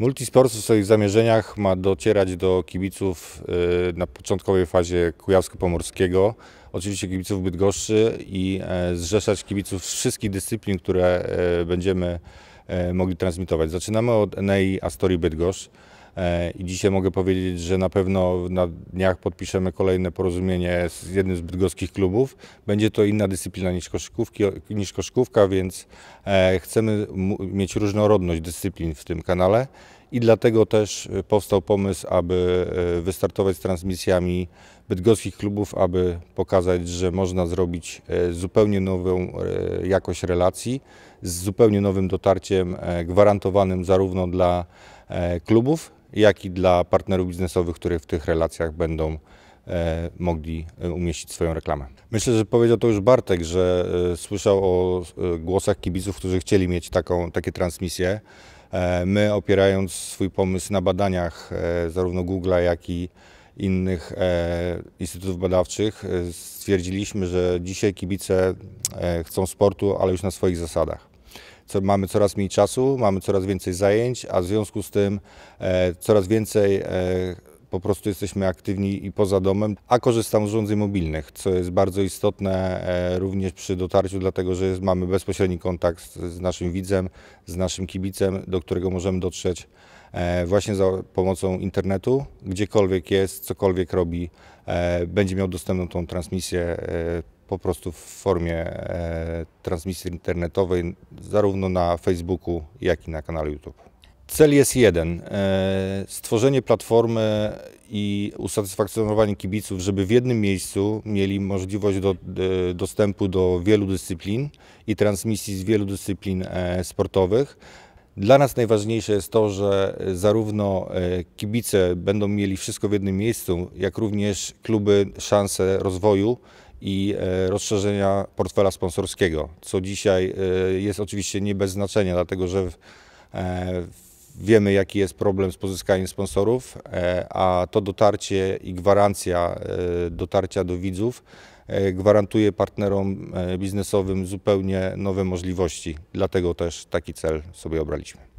Multisport w swoich zamierzeniach ma docierać do kibiców y, na początkowej fazie Kujawsko-Pomorskiego, oczywiście kibiców Bydgoszczy i e, zrzeszać kibiców z wszystkich dyscyplin, które e, będziemy e, mogli transmitować. Zaczynamy od Enei Astorii Bydgoszcz. E, I dzisiaj mogę powiedzieć, że na pewno na dniach podpiszemy kolejne porozumienie z jednym z bydgoskich klubów. Będzie to inna dyscyplina niż, koszykówki, niż więc e, chcemy mieć różnorodność dyscyplin w tym kanale i dlatego też y, powstał pomysł, aby y, wystartować z transmisjami bydgoskich klubów, aby pokazać, że można zrobić y, zupełnie nową jakość relacji z zupełnie nowym dotarciem gwarantowanym zarówno dla klubów, jak i dla partnerów biznesowych, które w tych relacjach będą E, mogli e, umieścić swoją reklamę. Myślę, że powiedział to już Bartek, że e, słyszał o głosach kibiców, którzy chcieli mieć taką, takie transmisje. My opierając swój pomysł na badaniach zarówno Google'a, jak i innych instytutów badawczych stwierdziliśmy, że dzisiaj kibice chcą sportu, ale już na swoich zasadach mamy coraz mniej czasu, mamy coraz więcej zajęć, a w związku z tym coraz więcej po prostu jesteśmy aktywni i poza domem, a korzystam z urządzeń mobilnych, co jest bardzo istotne e, również przy dotarciu, dlatego że mamy bezpośredni kontakt z naszym widzem, z naszym kibicem, do którego możemy dotrzeć e, właśnie za pomocą internetu, gdziekolwiek jest, cokolwiek robi, e, będzie miał dostępną tą transmisję po prostu w formie transmisji internetowej, zarówno na Facebooku, jak i na kanale YouTube. Cel jest jeden: e, stworzenie platformy i usatysfakcjonowanie kibiców, żeby w jednym miejscu mieli możliwość do, e, dostępu do wielu dyscyplin i transmisji z wielu dyscyplin e, sportowych. Dla nas najważniejsze jest to, że zarówno kibice będą mieli wszystko w jednym miejscu, jak również kluby szanse rozwoju i rozszerzenia portfela sponsorskiego, co dzisiaj jest oczywiście nie bez znaczenia, dlatego że w Wiemy, jaki jest problem z pozyskaniem sponsorów, e, a to dotarcie i gwarancja e, dotarcia do widzów e, gwarantuje partnerom biznesowym zupełnie nowe możliwości. Dlatego też taki cel sobie obraliśmy.